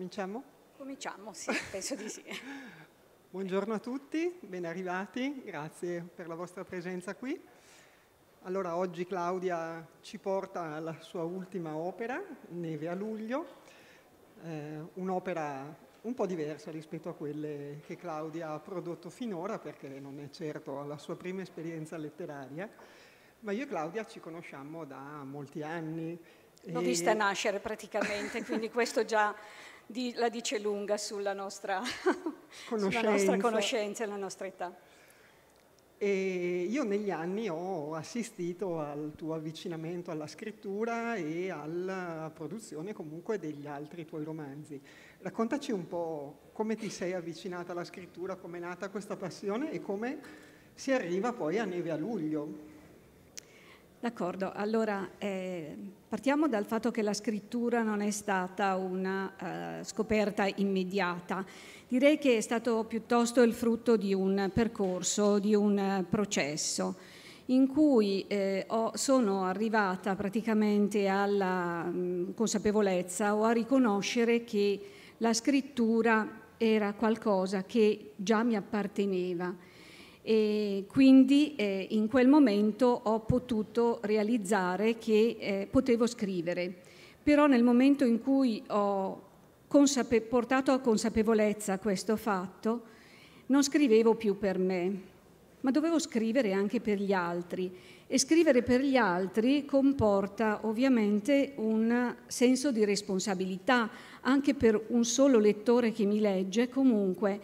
Cominciamo? Cominciamo, sì, penso di sì. Buongiorno a tutti, ben arrivati, grazie per la vostra presenza qui. Allora, oggi Claudia ci porta alla sua ultima opera, Neve a luglio, eh, un'opera un po' diversa rispetto a quelle che Claudia ha prodotto finora, perché non è certo la sua prima esperienza letteraria, ma io e Claudia ci conosciamo da molti anni. L'ho e... vista nascere praticamente, quindi questo già di, la dice lunga sulla nostra conoscenza. sulla nostra conoscenza e la nostra età. E io negli anni ho assistito al tuo avvicinamento alla scrittura e alla produzione comunque degli altri tuoi romanzi. Raccontaci un po' come ti sei avvicinata alla scrittura, come è nata questa passione e come si arriva poi a Neve a luglio. D'accordo, allora eh, partiamo dal fatto che la scrittura non è stata una eh, scoperta immediata, direi che è stato piuttosto il frutto di un percorso, di un eh, processo in cui eh, ho, sono arrivata praticamente alla mh, mm, consapevolezza o a riconoscere che la scrittura era qualcosa che già mi apparteneva e quindi eh, in quel momento ho potuto realizzare che eh, potevo scrivere. Però nel momento in cui ho consape- portato a consapevolezza questo fatto, non scrivevo più per me, ma dovevo scrivere anche per gli altri. E scrivere per gli altri comporta ovviamente un senso di responsabilità, anche per un solo lettore che mi legge, comunque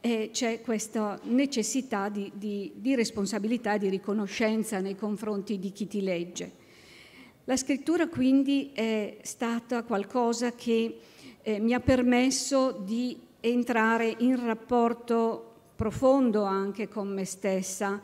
eh, c'è questa necessità di, di, di responsabilità di riconoscenza nei confronti di chi ti legge. La scrittura quindi è stata qualcosa che eh, mi ha permesso di entrare in rapporto profondo anche con me stessa,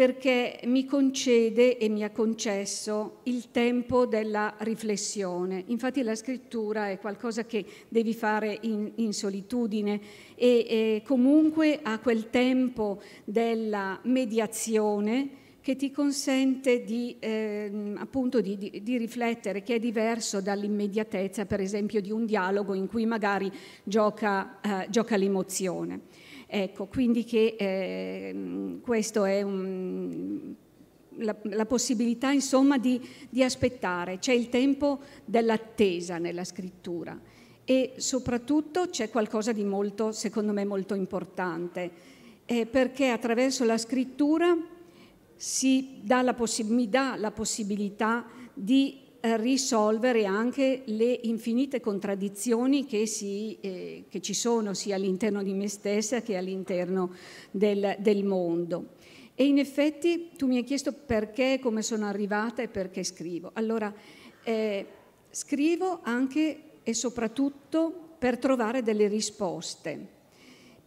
perché mi concede e mi ha concesso il tempo della riflessione. Infatti la scrittura è qualcosa che devi fare in, in solitudine e, e comunque ha quel tempo della mediazione che ti consente di, eh, appunto di, di, di, riflettere, che è diverso dall'immediatezza, per esempio, di un dialogo in cui magari gioca, eh, gioca l'emozione. Ecco, quindi che eh, questo è un, la, la, possibilità insomma di, di aspettare, c'è il tempo dell'attesa nella scrittura e soprattutto c'è qualcosa di molto, secondo me, molto importante, eh, perché attraverso la scrittura dà possi- mi dà la possibilità di eh, risolvere anche le infinite contraddizioni che, si, eh, che ci sono sia all'interno di me stessa che all'interno del, del mondo. E in effetti tu mi hai chiesto perché, come sono arrivata e perché scrivo. Allora, eh, scrivo anche e soprattutto per trovare delle risposte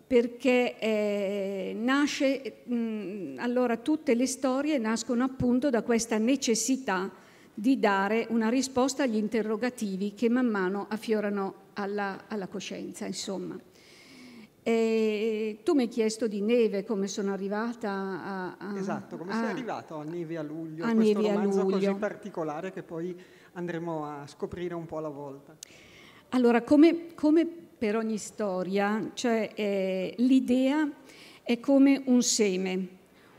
perché eh, nasce, mh, mm, allora tutte le storie nascono appunto da questa necessità di dare una risposta agli interrogativi che man mano affiorano alla, alla coscienza, insomma. E tu mi hai chiesto di neve, come sono arrivata a... a esatto, come a, sei arrivata a Neve a luglio, a questo neve romanzo luglio. così particolare che poi andremo a scoprire un po' alla volta. Allora, come, come per ogni storia, cioè, eh, l'idea è come un seme,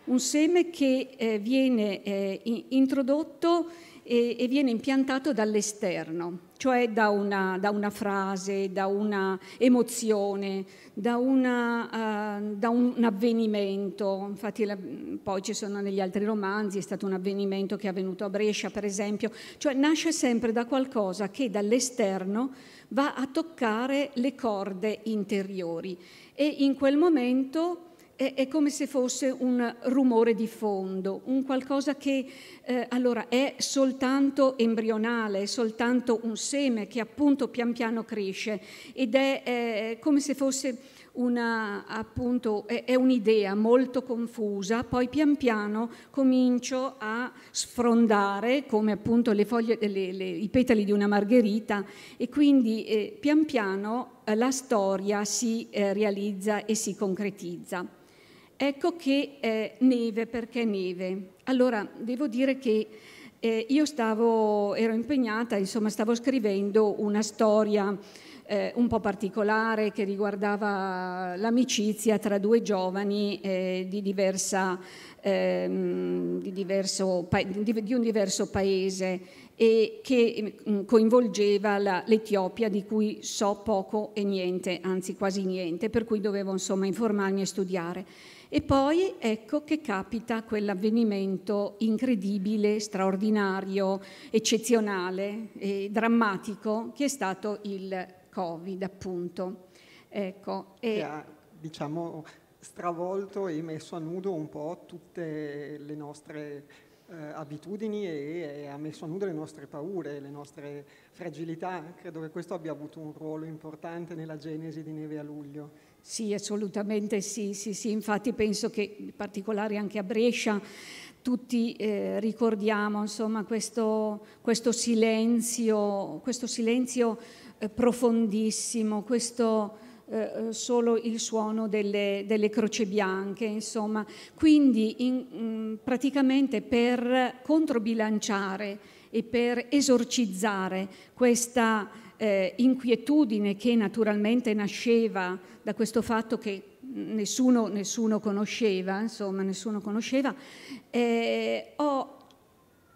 un seme che eh, viene eh, introdotto e, e viene impiantato dall'esterno, cioè da una, da una, frase, da una emozione, da, una, uh, da un avvenimento. Infatti la, poi ci sono negli altri romanzi, è stato un avvenimento che è avvenuto a Brescia, per esempio. Cioè nasce sempre da qualcosa che dall'esterno va a toccare le corde interiori e in quel momento è, è, come se fosse un rumore di fondo, un qualcosa che eh, allora è soltanto embrionale, è soltanto un seme che appunto pian piano cresce ed è, è come se fosse una, appunto, è, è un'idea molto confusa, poi pian piano comincio a sfrondare come appunto le foglie, le, le, i petali di una margherita e quindi eh, pian piano eh, la storia si eh, realizza e si concretizza. Ecco che eh, neve, perché neve? Allora, devo dire che eh, io stavo, ero impegnata, insomma, stavo scrivendo una storia eh, un po' particolare che riguardava l'amicizia tra due giovani eh, di, diversa, ehm, di, diverso, di, di un diverso paese e che mm, coinvolgeva l'Etiopia di cui so poco e niente, anzi quasi niente, per cui dovevo insomma informarmi e studiare. E poi ecco che capita quell'avvenimento incredibile, straordinario, eccezionale e drammatico che è stato il Covid, appunto. Ecco, e... Che ha, diciamo, stravolto e messo a nudo un po' tutte le nostre eh, abitudini e, e, ha messo a nudo le nostre paure, le nostre fragilità. Credo che questo abbia avuto un ruolo importante nella genesi di Neve a Luglio. Sì, assolutamente sì, sì, sì. Infatti penso che, in particolare anche a Brescia, tutti eh, ricordiamo insomma, questo, questo, silenzio, questo silenzio eh, profondissimo, questo eh, eh, solo il suono delle, delle croce bianche, insomma. Quindi in, mm, praticamente per controbilanciare e per esorcizzare questa eh, inquietudine che naturalmente nasceva da questo fatto che nessuno, nessuno conosceva, insomma, nessuno conosceva, eh, ho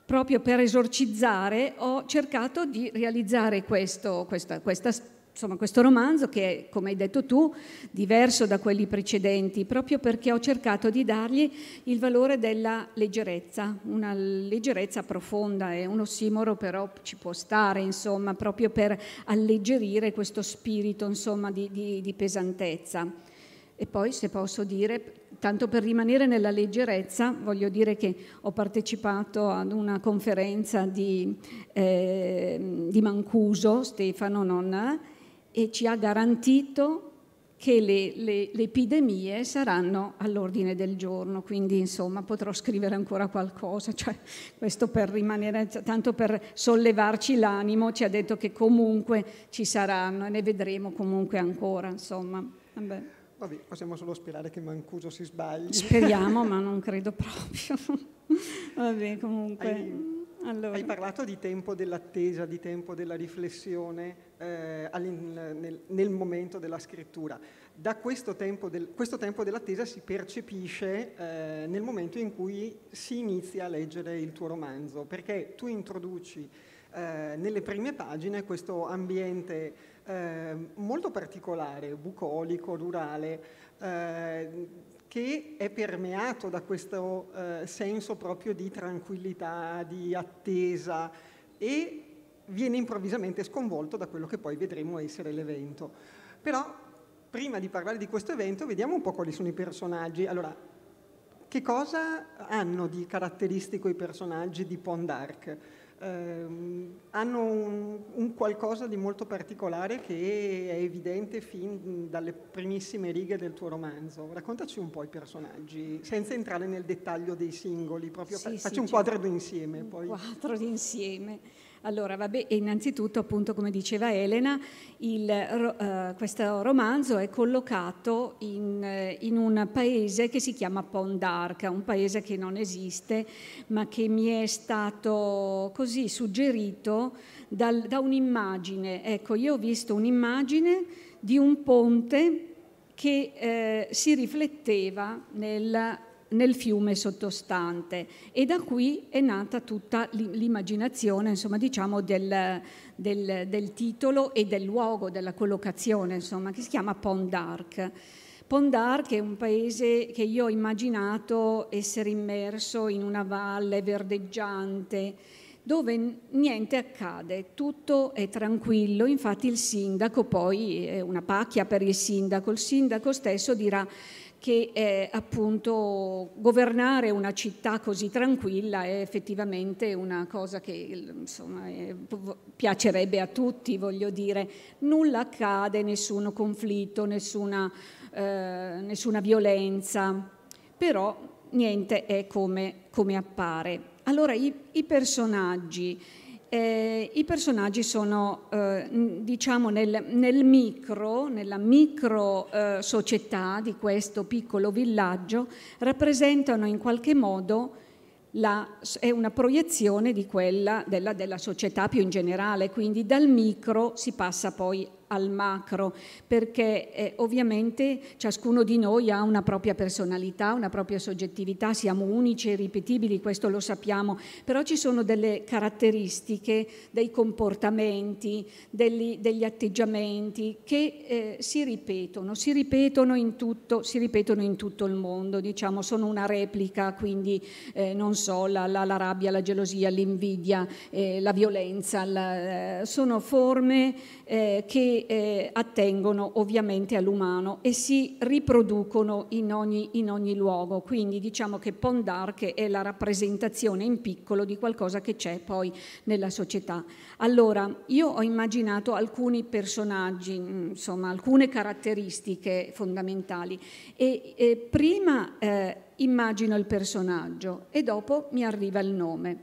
proprio per esorcizzare ho cercato di realizzare questo, questa, questa insomma, questo romanzo che è, come hai detto tu, diverso da quelli precedenti, proprio perché ho cercato di dargli il valore della leggerezza, una leggerezza profonda, è un ossimoro però ci può stare, insomma, proprio per alleggerire questo spirito insomma, di, di, di pesantezza. E poi, se posso dire, tanto per rimanere nella leggerezza, voglio dire che ho partecipato ad una conferenza di, eh, di Mancuso, Stefano Nonna, e ci ha garantito che le, le, le epidemie saranno all'ordine del giorno, quindi insomma potrò scrivere ancora qualcosa, cioè, questo per rimanere, tanto per sollevarci l'animo, ci ha detto che comunque ci saranno e ne vedremo comunque ancora, insomma. Vabbè. Vabbè, possiamo solo sperare che Mancuso si sbagli. Speriamo, ma non credo proprio. Vabbè, comunque. Hai, allora. hai parlato di tempo dell'attesa, di tempo della riflessione. Eh, nel, nel, momento della scrittura. Da questo tempo, del, questo tempo dell'attesa si percepisce eh, nel momento in cui si inizia a leggere il tuo romanzo, perché tu introduci eh, nelle prime pagine questo ambiente eh, molto particolare, bucolico, rurale, eh, che è permeato da questo eh, senso proprio di tranquillità, di attesa e viene improvvisamente sconvolto da quello che poi vedremo essere l'evento. Però prima di parlare di questo evento vediamo un po' quali sono i personaggi. Allora, che cosa hanno di caratteristico i personaggi di Pondark? Eh, hanno un, un, qualcosa di molto particolare che è evidente fin dalle primissime righe del tuo romanzo. Raccontaci un po' i personaggi, senza entrare nel dettaglio dei singoli, proprio sì, facci sì, un quadro d'insieme. Un poi. quadro d'insieme. Allora, vabbè, innanzitutto, appunto, come diceva Elena, il, eh, questo romanzo è collocato in, eh, in, un paese che si chiama Pondarca, un paese che non esiste, ma che mi è stato così suggerito dal, da un'immagine. Ecco, io ho visto un'immagine di un ponte che eh, si rifletteva nel nel fiume sottostante e da qui è nata tutta l'immaginazione insomma, diciamo del, del, del, titolo e del luogo, della collocazione insomma, che si chiama Pont d'Arc. Pont d'Arc è un paese che io ho immaginato essere immerso in una valle verdeggiante dove niente accade, tutto è tranquillo, infatti il sindaco poi è una pacchia per il sindaco, il sindaco stesso dirà che eh, appunto governare una città così tranquilla è effettivamente una cosa che insomma, è, piacerebbe a tutti, voglio dire, nulla accade, nessun conflitto, nessuna, eh, nessuna violenza, però niente è come, come appare. Allora i, i personaggi, eh, I personaggi sono, eh, diciamo, nel, nel, micro, nella micro eh, società di questo piccolo villaggio, rappresentano in qualche modo la, è una proiezione di quella della, della società più in generale, quindi dal micro si passa poi al macro, perché eh, ovviamente ciascuno di noi ha una propria personalità, una propria soggettività, siamo unici e ripetibili, questo lo sappiamo, però ci sono delle caratteristiche, dei comportamenti, degli, degli atteggiamenti che eh, si ripetono, si ripetono, in tutto, si ripetono in tutto il mondo, diciamo, sono una replica, quindi eh, non so, la, la, la, rabbia, la gelosia, l'invidia, eh, la violenza, la, eh, sono forme eh, che eh, attengono ovviamente all'umano e si riproducono in ogni, in ogni luogo. Quindi diciamo che Pondarche è la rappresentazione in piccolo di qualcosa che c'è poi nella società. Allora, io ho immaginato alcuni personaggi, mm, insomma, alcune caratteristiche fondamentali e, e prima eh, immagino il personaggio e dopo mi arriva il nome.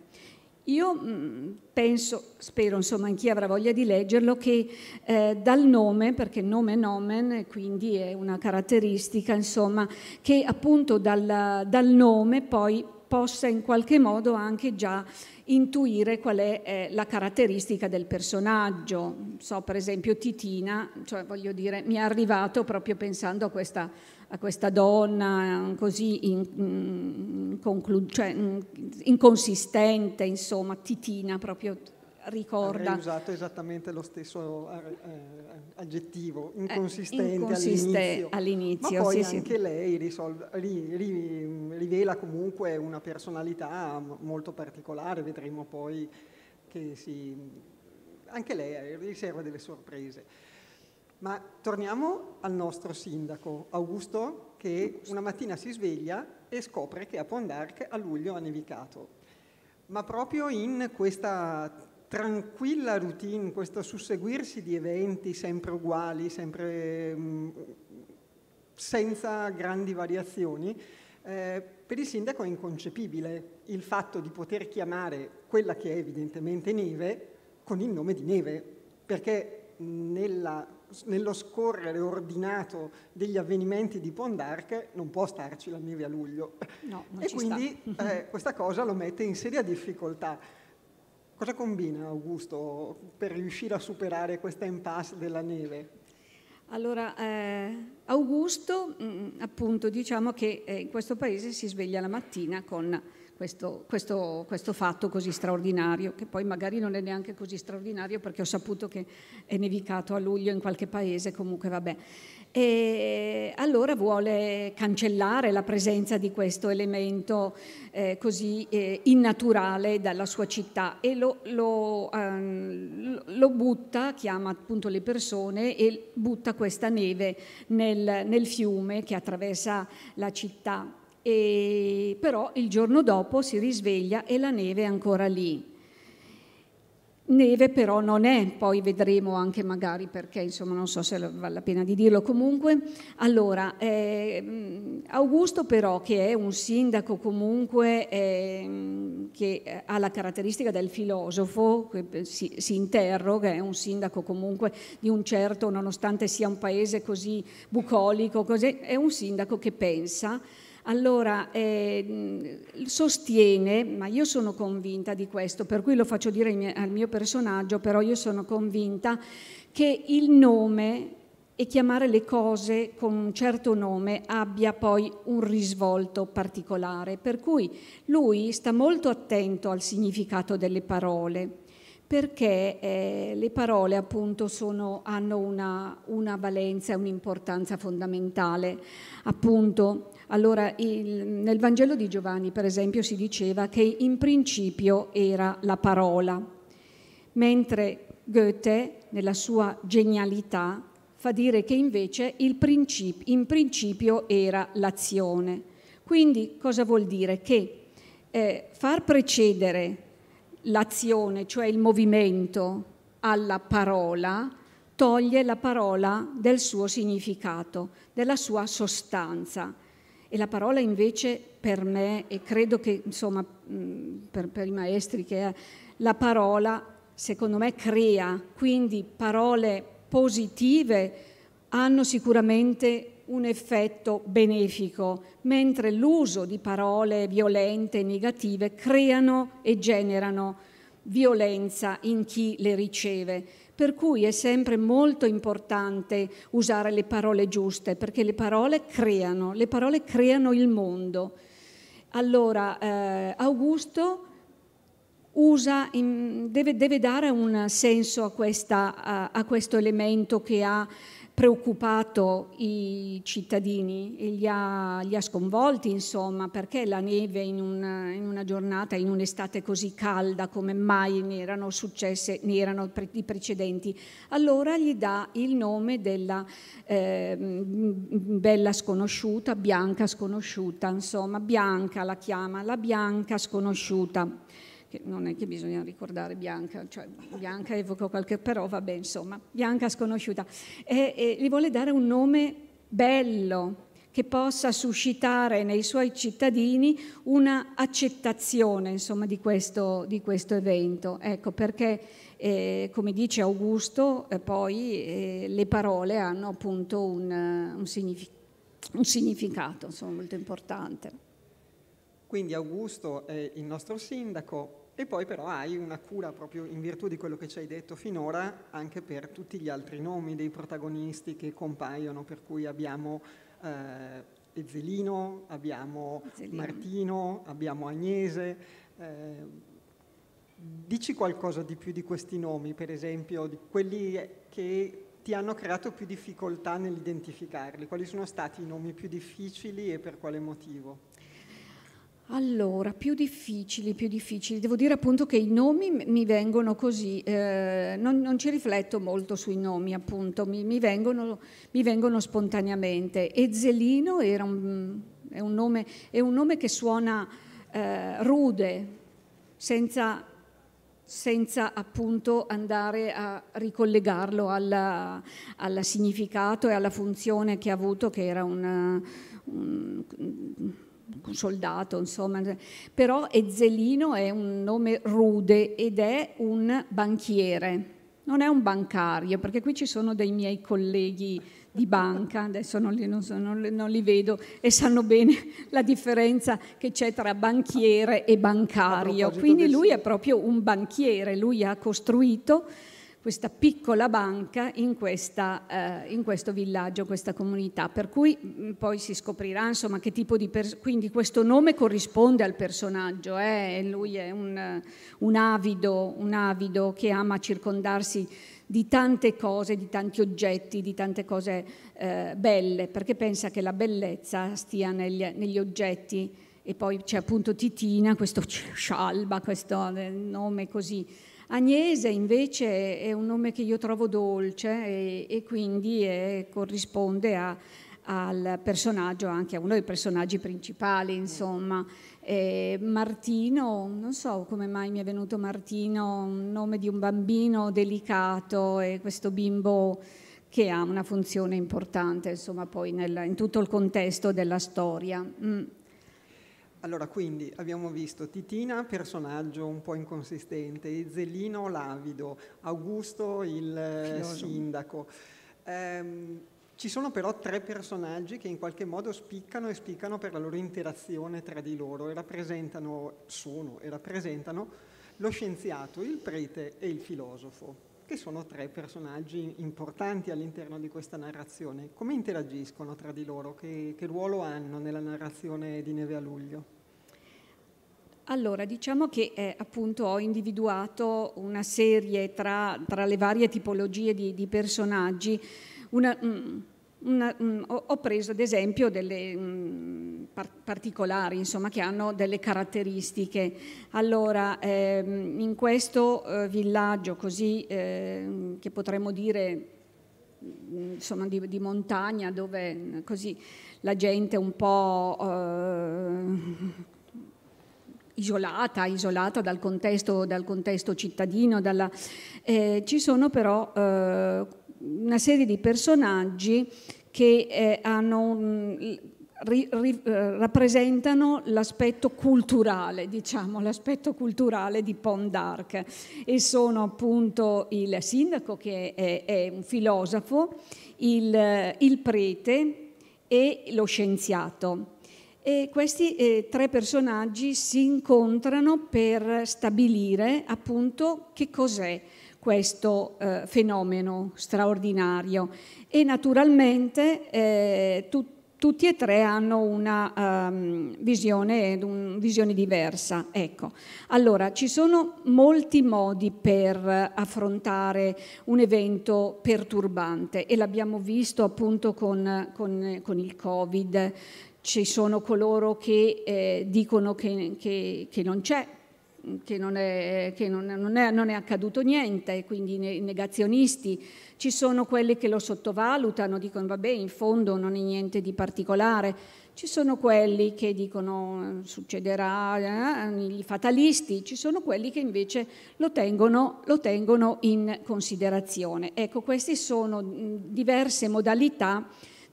Io mm, penso, spero insomma anch'io avrà voglia di leggerlo, che eh, dal nome, perché nome nomen, quindi è una caratteristica, insomma, che appunto dal, dal nome poi possa in qualche modo anche già intuire qual è eh, la caratteristica del personaggio. So per esempio Titina, cioè voglio dire, mi è arrivato proprio pensando a questa a questa donna mm, così in, in mm, cioè, mm, inconsistente, insomma, titina proprio ricorda. Avrei usato esattamente lo stesso eh, eh, aggettivo, eh, inconsistente, eh, all'inizio. all'inizio. Ma poi sì, anche sì. lei risolve, ri, ri, rivela comunque una personalità molto particolare, vedremo poi che si, anche lei riserva delle sorprese. Ma torniamo al nostro sindaco, Augusto, che una mattina si sveglia e scopre che a Pont d'Arc a luglio ha nevicato. Ma proprio in questa tranquilla routine, questo susseguirsi di eventi sempre uguali, sempre mh, mm, senza grandi variazioni, eh, per il sindaco è inconcepibile il fatto di poter chiamare quella che è evidentemente neve con il nome di neve, perché nella nello scorrere ordinato degli avvenimenti di Pondarc non può starci la neve a luglio. No, e quindi eh, questa cosa lo mette in seria difficoltà. Cosa combina Augusto per riuscire a superare questa impasse della neve? Allora, eh, Augusto, mh, mm, mm, appunto, diciamo che eh, in questo paese si sveglia la mattina con questo, questo, questo, fatto così straordinario, che poi magari non è neanche così straordinario perché ho saputo che è nevicato a luglio in qualche paese, comunque vabbè. E allora vuole cancellare la presenza di questo elemento eh, così eh, innaturale dalla sua città e lo, lo, ehm, lo, butta, chiama appunto le persone e butta questa neve nel, nel fiume che attraversa la città e, però il giorno dopo si risveglia e la neve è ancora lì. Neve però non è, poi vedremo anche magari perché, insomma non so se vale la pena di dirlo comunque. Allora, eh, Augusto però che è un sindaco comunque ehm, eh, che ha la caratteristica del filosofo, eh, si, si, interroga, è un sindaco comunque di un certo, nonostante sia un paese così bucolico, così, è un sindaco che pensa allora, eh, sostiene, ma io sono convinta di questo, per cui lo faccio dire al mio personaggio, però io sono convinta che il nome e chiamare le cose con un certo nome abbia poi un risvolto particolare, per cui lui sta molto attento al significato delle parole perché eh, le parole appunto sono, hanno una, una valenza e un'importanza fondamentale. Appunto, allora, il, nel Vangelo di Giovanni, per esempio, si diceva che in principio era la parola, mentre Goethe, nella sua genialità, fa dire che invece princip in principio era l'azione. Quindi cosa vuol dire? Che eh, far precedere l'azione, cioè il movimento, alla parola, toglie la parola del suo significato, della sua sostanza. E la parola invece per me, e credo che insomma per, per i maestri che è, la parola secondo me crea, quindi parole positive hanno sicuramente un effetto benefico, mentre l'uso di parole violente e negative creano e generano violenza in chi le riceve. Per cui è sempre molto importante usare le parole giuste, perché le parole creano, le parole creano il mondo. Allora, eh, Augusto usa, in, deve, deve, dare un senso a, questa, a, a questo elemento che ha preoccupato i cittadini e li ha, li ha sconvolti, insomma, perché la neve in una, in una giornata, in un'estate così calda come mai ne erano successe, ne erano pre, i precedenti. Allora gli dà il nome della eh, bella sconosciuta, bianca sconosciuta, insomma, bianca la chiama, la bianca sconosciuta che non è che bisogna ricordare Bianca, cioè Bianca evoca qualche però, vabbè, insomma, Bianca sconosciuta, e, e gli vuole dare un nome bello che possa suscitare nei suoi cittadini una accettazione insomma, di, questo, di questo evento. Ecco, perché eh, come dice Augusto, eh, poi eh, le parole hanno appunto un, un, signific- un significato insomma, molto importante. Quindi Augusto è il nostro sindaco, e poi però hai una cura proprio in virtù di quello che ci hai detto finora anche per tutti gli altri nomi dei protagonisti che compaiono, per cui abbiamo eh, Ezzelino, abbiamo Ezzelino. Martino, abbiamo Agnese. Eh, dici qualcosa di più di questi nomi, per esempio, di quelli che ti hanno creato più difficoltà nell'identificarli? Quali sono stati i nomi più difficili e per quale motivo? Allora, più difficili, più difficili. Devo dire appunto che i nomi mi vengono così, eh, non, non, ci rifletto molto sui nomi appunto, mi, mi, vengono, mi vengono, spontaneamente. Ezzelino era un, è, un nome, è, un nome, che suona eh, rude, senza, senza, appunto andare a ricollegarlo al significato e alla funzione che ha avuto, che era una, un un soldato, insomma, però Ezzelino è un nome rude ed è un banchiere, non è un bancario, perché qui ci sono dei miei colleghi di banca, adesso non li, non so, non non li vedo e sanno bene la differenza che c'è tra banchiere e bancario. Quindi lui è proprio un banchiere, lui ha costruito questa piccola banca in, questa, eh, in questo villaggio, questa comunità. Per cui mh, mm, poi si scoprirà insomma che tipo di persona, quindi questo nome corrisponde al personaggio, eh? lui è un, un, avido, un avido che ama circondarsi di tante cose, di tanti oggetti, di tante cose eh, belle, perché pensa che la bellezza stia negli, negli oggetti e poi c'è appunto Titina, questo scialba, questo eh, nome così Agnese invece è un nome che io trovo dolce e, e quindi è, corrisponde a, al personaggio, anche a uno dei personaggi principali, insomma. Eh, Martino, non so come mai mi è venuto Martino, un nome di un bambino delicato e questo bimbo che ha una funzione importante, insomma, poi nel, in tutto il contesto della storia. Mm. Allora, quindi abbiamo visto Titina, personaggio un po' inconsistente, Zelino l'avido, Augusto il eh, Filoso. sindaco. Ehm, ci sono però tre personaggi che in qualche modo spiccano e spiccano per la loro interazione tra di loro e rappresentano, sono e rappresentano lo scienziato, il prete e il filosofo, che sono tre personaggi importanti all'interno di questa narrazione. Come interagiscono tra di loro? Che, che ruolo hanno nella narrazione di Neve a Luglio? Allora, diciamo che eh, appunto ho individuato una serie tra, tra le varie tipologie di, di personaggi. Una, mh, mm, una, mh, mm, ho preso ad esempio delle mh, mm, par- particolari, insomma, che hanno delle caratteristiche. Allora, ehm, in questo eh, villaggio così, eh, che potremmo dire insomma, di, di, montagna, dove così la gente un po' eh, isolata, isolata dal contesto, dal contesto cittadino. Dalla, eh, ci sono però eh, una serie di personaggi che eh, hanno, ri, ri, eh, rappresentano l'aspetto culturale, diciamo, l'aspetto culturale di Pondark e sono appunto il sindaco che è, è un filosofo, il, il prete e lo scienziato. E questi eh, tre personaggi si incontrano per stabilire appunto che cos'è questo eh, fenomeno straordinario e naturalmente eh, tu, tutti e tre hanno una um, visione, un, visione, diversa. Ecco. Allora, ci sono molti modi per affrontare un evento perturbante e l'abbiamo visto appunto con, con, con il Covid, ci sono coloro che eh, dicono che, che, che, non c'è, che, non è, che non, non, è, non è accaduto niente, quindi i negazionisti, ci sono quelli che lo sottovalutano, dicono vabbè in fondo non è niente di particolare, ci sono quelli che dicono succederà, eh, i fatalisti, ci sono quelli che invece lo tengono, lo tengono in considerazione. Ecco, queste sono diverse modalità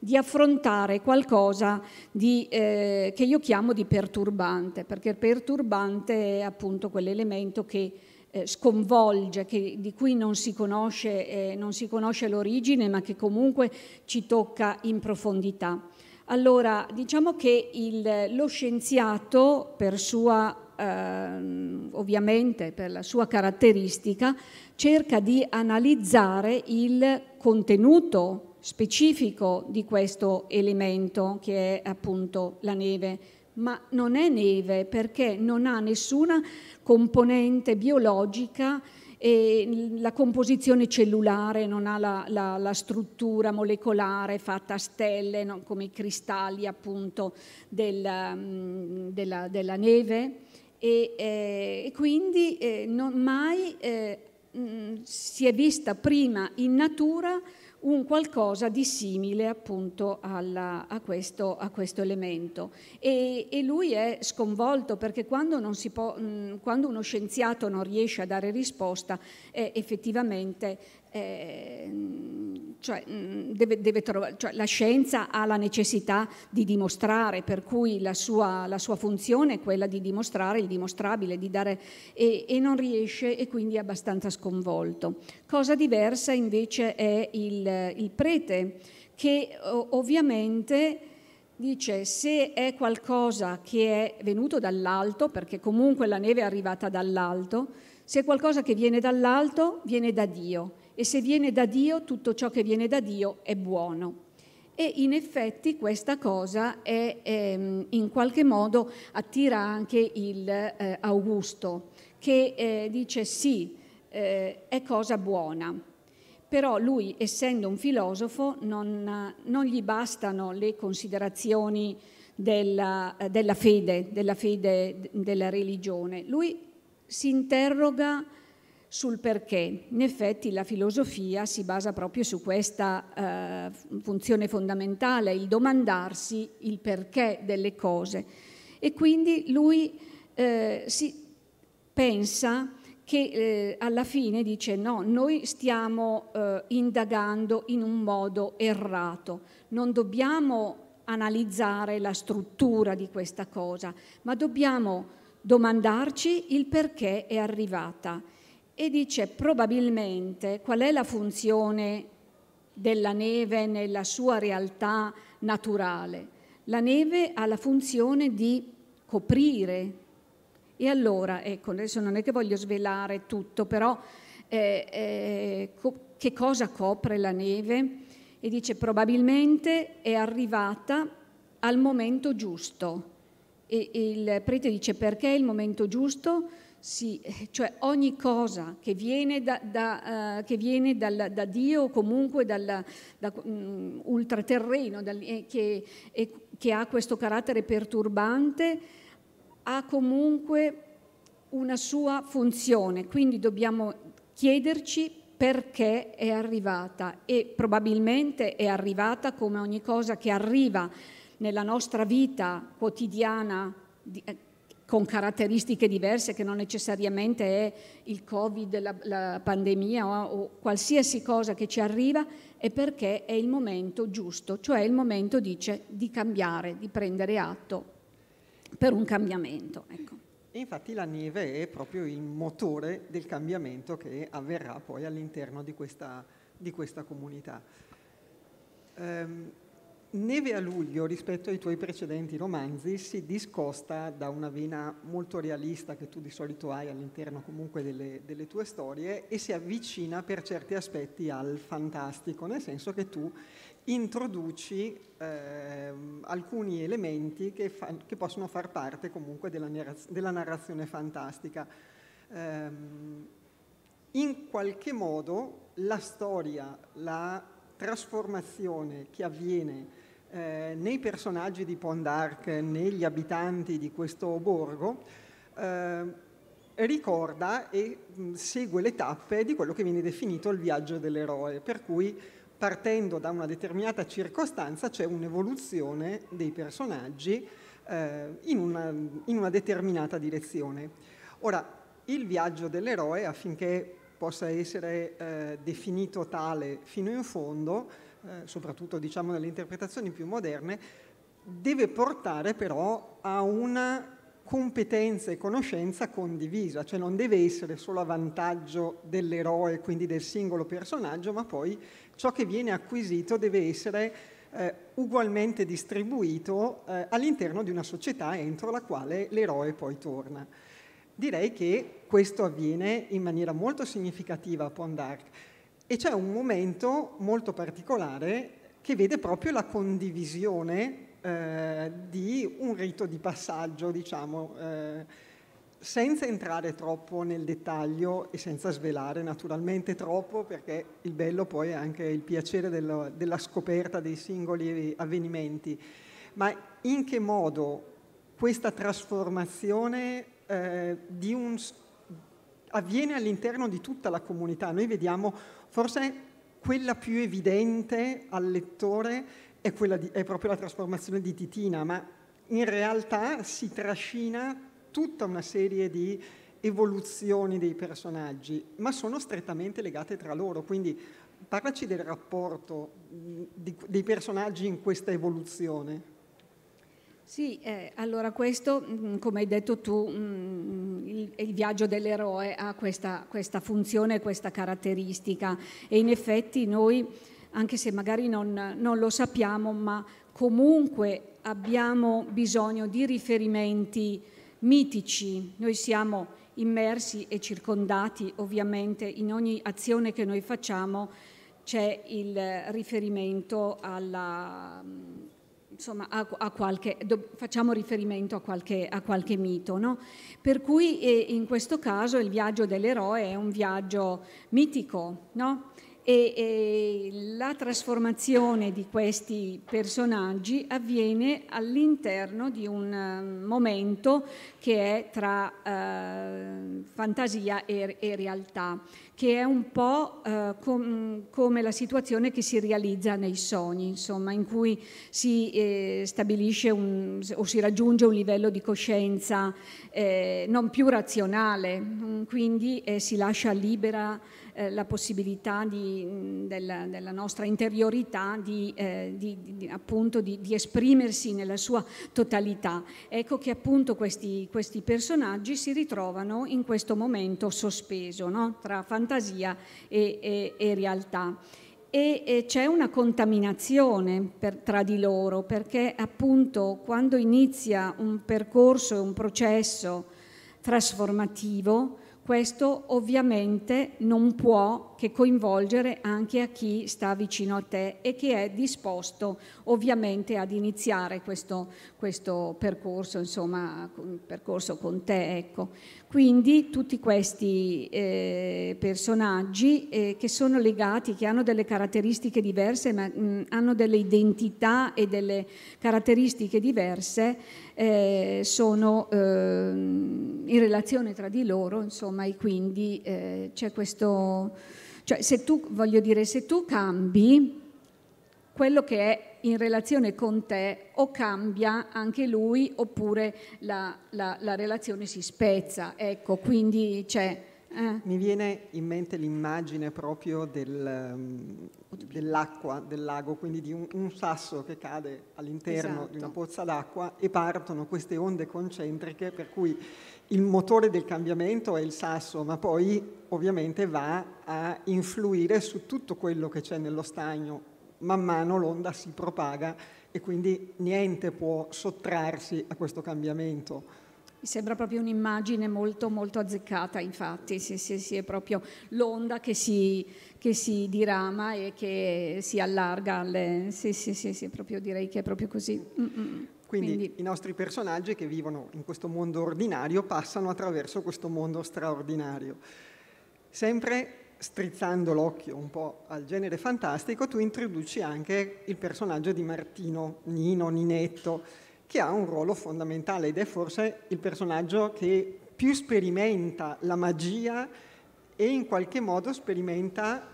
di affrontare qualcosa di, eh, che io chiamo di perturbante, perché perturbante è appunto quell'elemento che eh, sconvolge, che, di cui non si, conosce, eh, non si conosce l'origine, ma che comunque ci tocca in profondità. Allora, diciamo che il, lo scienziato, per sua ehm, ovviamente per la sua caratteristica, cerca di analizzare il contenuto specifico di questo elemento che è appunto la neve, ma non è neve perché non ha nessuna componente biologica la composizione cellulare non ha la, la, la struttura molecolare fatta a stelle, no? come i cristalli appunto della, mm, della, della neve, e, eh, e quindi eh, non mai eh, mm, si è vista prima in natura un qualcosa di simile appunto alla, a, questo, a, questo, elemento. E, e, lui è sconvolto perché quando, può, mm, quando, uno scienziato non riesce a dare risposta è effettivamente Ehm, cioè, deve, deve trovare, cioè, la scienza ha la necessità di dimostrare, per cui la sua, la sua funzione è quella di dimostrare il dimostrabile, di dare, e, e, non riesce e quindi è abbastanza sconvolto. Cosa diversa invece è il, il prete, che ovviamente dice se è qualcosa che è venuto dall'alto, perché comunque la neve è arrivata dall'alto, se è qualcosa che viene dall'alto, viene da Dio e se viene da Dio tutto ciò che viene da Dio è buono. E in effetti questa cosa è, ehm, in qualche modo attira anche il eh, Augusto che eh, dice sì, eh, è cosa buona, però lui essendo un filosofo non, non gli bastano le considerazioni della, della, fede, della fede, della religione, lui si interroga sul perché. In effetti la filosofia si basa proprio su questa eh, funzione fondamentale, il domandarsi il perché delle cose. E quindi lui eh, si pensa che eh, alla fine dice no, noi stiamo eh, indagando in un modo errato, non dobbiamo analizzare la struttura di questa cosa, ma dobbiamo domandarci il perché è arrivata e dice probabilmente qual è la funzione della neve nella sua realtà naturale. La neve ha la funzione di coprire. E allora, ecco, adesso non è che voglio svelare tutto, però eh, eh, che cosa copre la neve? E dice probabilmente è arrivata al momento giusto. E, e il prete dice perché è il momento giusto? Sì, eh, cioè ogni cosa che viene da, da, uh, che viene dal, da Dio o comunque dal da, um, ultraterreno, dal, eh, che, eh, che, ha questo carattere perturbante, ha comunque una sua funzione. Quindi dobbiamo chiederci perché è arrivata e probabilmente è arrivata come ogni cosa che arriva nella nostra vita quotidiana. Di, eh, con caratteristiche diverse che non necessariamente è il Covid, la, la pandemia o, o, qualsiasi cosa che ci arriva, è perché è il momento giusto, cioè il momento dice di cambiare, di prendere atto per un cambiamento. Ecco. Infatti la neve è proprio il motore del cambiamento che avverrà poi all'interno di questa, di questa comunità. Um, Neve a luglio rispetto ai tuoi precedenti romanzi si discosta da una vena molto realista che tu di solito hai all'interno comunque delle, delle, tue storie e si avvicina per certi aspetti al fantastico, nel senso che tu introduci eh, alcuni elementi che, fa, che, possono far parte comunque della, della narrazione fantastica. Eh, in qualche modo la storia, la trasformazione che avviene eh, né personaggi di Pondark né negli abitanti di questo borgo, eh, ricorda e mm, segue le tappe di quello che viene definito il viaggio dell'eroe, per cui partendo da una determinata circostanza c'è un'evoluzione dei personaggi eh, in, una, in una determinata direzione. Ora, il viaggio dell'eroe affinché possa essere eh, definito tale fino in fondo eh, soprattutto diciamo, nelle interpretazioni più moderne, deve portare però a una competenza e conoscenza condivisa, cioè non deve essere solo a vantaggio dell'eroe, quindi del singolo personaggio, ma poi ciò che viene acquisito deve essere eh, ugualmente distribuito eh, all'interno di una società entro la quale l'eroe poi torna. Direi che questo avviene in maniera molto significativa a Pond e c'è un momento molto particolare che vede proprio la condivisione eh, di un rito di passaggio, diciamo, eh, senza entrare troppo nel dettaglio e senza svelare naturalmente troppo, perché il bello poi è anche il piacere dello, della scoperta dei singoli avvenimenti. Ma in che modo questa trasformazione eh, un, avviene all'interno di tutta la comunità? Noi vediamo Forse quella più evidente al lettore è, di, è proprio la trasformazione di Titina, ma in realtà si trascina tutta una serie di evoluzioni dei personaggi, ma sono strettamente legate tra loro. Quindi parlaci del rapporto mm, dei personaggi in questa evoluzione. Sì, eh, allora questo, mm, come hai detto tu, mm, il, il, viaggio dell'eroe ha questa, questa funzione, questa caratteristica e in effetti noi, anche se magari non, non lo sappiamo, ma comunque abbiamo bisogno di riferimenti mitici. Noi siamo immersi e circondati, ovviamente, in ogni azione che noi facciamo c'è il riferimento alla insomma, a, a qualche, do, facciamo riferimento a qualche, a qualche mito. No? Per cui eh, in questo caso il viaggio dell'eroe è un viaggio mitico, no? e, e la trasformazione di questi personaggi avviene all'interno di un um, momento che è tra eh, fantasia e, e, realtà, che è un po' eh, com, come la situazione che si realizza nei sogni, insomma, in cui si eh, stabilisce un, o si raggiunge un livello di coscienza eh, non più razionale, mm, quindi eh, si lascia libera eh, la possibilità di, della, della, nostra interiorità di, eh, di, appunto, di, esprimersi nella sua totalità. Ecco che appunto questi, questi personaggi si ritrovano in questo momento sospeso no? tra fantasia e, e, e realtà e, c'è una contaminazione per, tra di loro perché appunto quando inizia un percorso e un processo trasformativo questo ovviamente non può che coinvolgere anche a chi sta vicino a te e che è disposto ovviamente ad iniziare questo, questo percorso, insomma, un percorso con te. Ecco. Quindi tutti questi eh, personaggi eh, che sono legati, che hanno delle caratteristiche diverse, ma mh, mm, hanno delle identità e delle caratteristiche diverse, eh, sono ehm, in relazione tra di loro, insomma, e quindi eh, c'è questo cioè, se tu, voglio dire, se tu cambi, quello che è in relazione con te o cambia anche lui oppure la, la, la relazione si spezza. Ecco, quindi c'è... Eh. Mi viene in mente l'immagine proprio del, mm, dell'acqua, del lago, quindi di un, un sasso che cade all'interno esatto. di una esatto. pozza d'acqua e partono queste onde concentriche per cui il motore del cambiamento è il sasso, ma poi ovviamente va a influire su tutto quello che c'è nello stagno. Man mano l'onda si propaga e quindi niente può sottrarsi a questo cambiamento. Mi sembra proprio un'immagine molto, molto azzeccata, infatti, sì, sì, sì, è proprio l'onda che si, che si, dirama e che si allarga. Alle... Sì, sì, sì, sì, proprio direi che è proprio così. Mm -mm. mm. Quindi, Quindi, i nostri personaggi che vivono in questo mondo ordinario passano attraverso questo mondo straordinario. Sempre strizzando l'occhio un po' al genere fantastico, tu introduci anche il personaggio di Martino, Nino, Ninetto, che ha un ruolo fondamentale ed è forse il personaggio che più sperimenta la magia e in qualche modo sperimenta,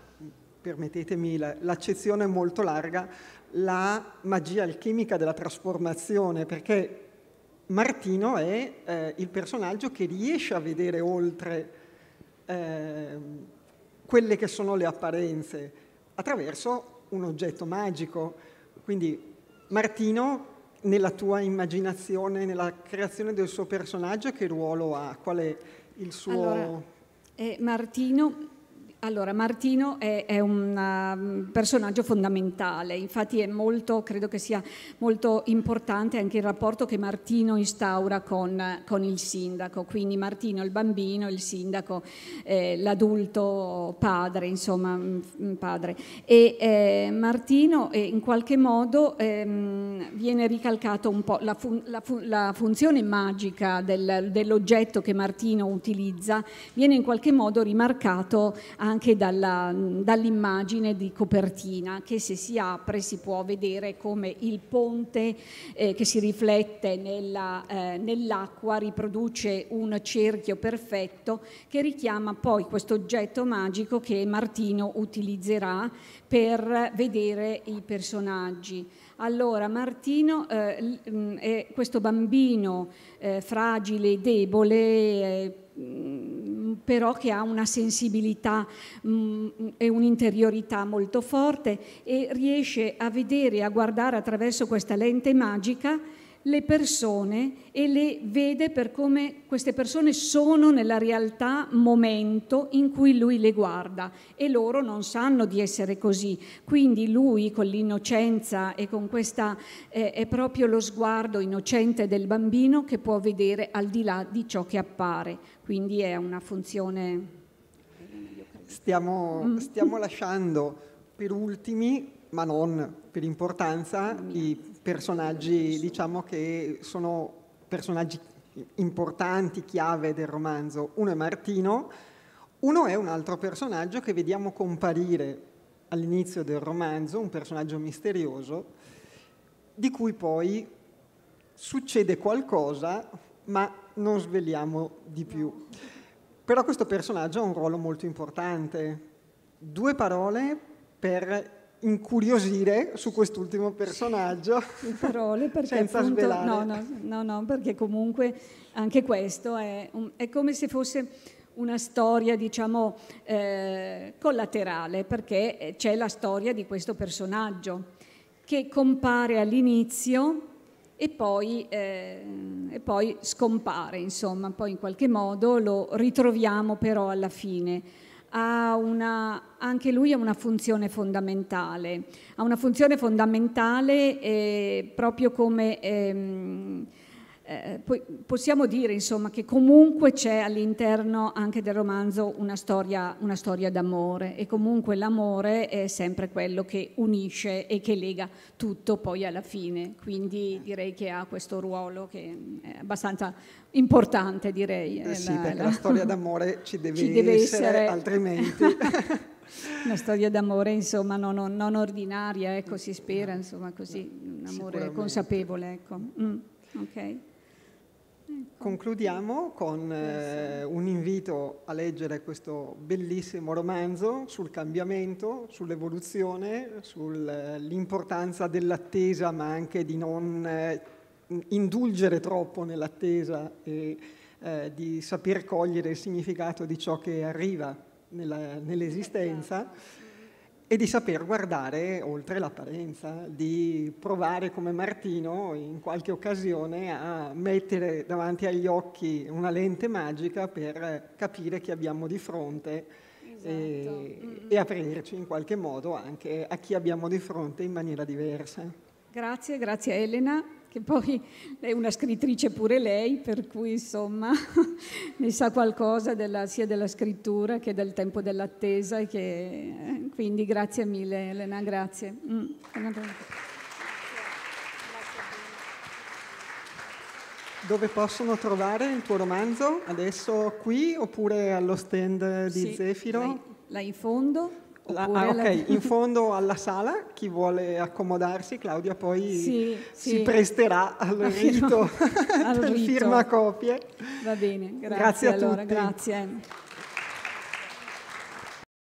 permettetemi l'accezione molto larga, la magia alchimica della trasformazione, perché Martino è eh, il personaggio che riesce a vedere oltre eh, quelle che sono le apparenze attraverso un oggetto magico. Quindi Martino nella tua immaginazione, nella creazione del suo personaggio, che ruolo ha? Qual è il suo... Allora, eh, Martino allora, Martino è, è un um, personaggio fondamentale, infatti molto, credo che sia molto importante anche il rapporto che Martino instaura con, con il sindaco, quindi Martino il bambino, il sindaco eh, l'adulto padre, insomma padre. E eh, Martino eh, in qualche modo ehm, viene ricalcato un po' la, fun la, fun la funzione magica del, dell'oggetto che Martino utilizza, viene in qualche modo rimarcato anche anche dalla, dall'immagine di copertina che se si apre si può vedere come il ponte eh, che si riflette nella, eh, nell'acqua riproduce un cerchio perfetto che richiama poi questo oggetto magico che Martino utilizzerà per vedere i personaggi. Allora, Martino eh, mm, è questo bambino eh, fragile e debole eh, Mm, però che ha una sensibilità mh, mm, mm, e un'interiorità molto forte e riesce a vedere, a guardare attraverso questa lente magica le persone e le vede per come queste persone sono nella realtà momento in cui lui le guarda e loro non sanno di essere così. Quindi lui con l'innocenza e con questa eh, è proprio lo sguardo innocente del bambino che può vedere al di là di ciò che appare. Quindi è una funzione... Stiamo, mm. stiamo lasciando per ultimi, ma non per importanza, i personaggi, diciamo, che sono personaggi importanti, chiave del romanzo. Uno è Martino, uno è un altro personaggio che vediamo comparire all'inizio del romanzo, un personaggio misterioso, di cui poi succede qualcosa, ma non sveliamo di più. Però questo personaggio ha un ruolo molto importante. Due parole per incuriosire su quest'ultimo personaggio. Sì, parole perché senza appunto, svelare. No no, no, no, perché comunque anche questo è, un, è come se fosse una storia, diciamo, eh, collaterale, perché c'è la storia di questo personaggio che compare all'inizio e poi, eh, e poi scompare, insomma, poi in qualche modo lo ritroviamo però alla fine una, anche lui ha una funzione fondamentale, ha una funzione fondamentale eh, proprio come ehm, eh, poi possiamo dire insomma, che comunque c'è all'interno anche del romanzo una storia, una storia d'amore e comunque l'amore è sempre quello che unisce e che lega tutto poi alla fine, quindi direi che ha questo ruolo che è abbastanza importante direi. Eh sì, eh, la, perché la... la storia d'amore ci deve, ci deve essere, essere, altrimenti... una storia d'amore insomma non, non, non, ordinaria, ecco si spera insomma così, un amore consapevole ecco. Mm, okay. Concludiamo con eh, un invito a leggere questo bellissimo romanzo sul cambiamento, sull'evoluzione, sull'importanza eh, dell'attesa, ma anche di non eh, indulgere troppo nell'attesa e eh, di saper cogliere il significato di ciò che arriva nella, nell'esistenza. Esatto, e di saper guardare oltre l'apparenza, di provare come Martino in qualche occasione a mettere davanti agli occhi una lente magica per capire chi abbiamo di fronte esatto. Eh, e, mm-hmm. e aprirci in qualche modo anche a chi abbiamo di fronte in maniera diversa. Grazie, grazie Elena che poi è una scrittrice pure lei, per cui insomma ne sa qualcosa della, sia della scrittura che del tempo dell'attesa. Che, eh, quindi grazie mille Elena, grazie. Mm. Dove possono trovare il tuo romanzo? Adesso qui oppure allo stand di sì, Zefiro? Là in fondo. Ah, la, ah, ok, la... in fondo alla sala, chi vuole accomodarsi, Claudia poi sì, si sì. presterà al la rito, al rito. firma copie. Va bene, grazie, grazie a allora, tutti. Grazie.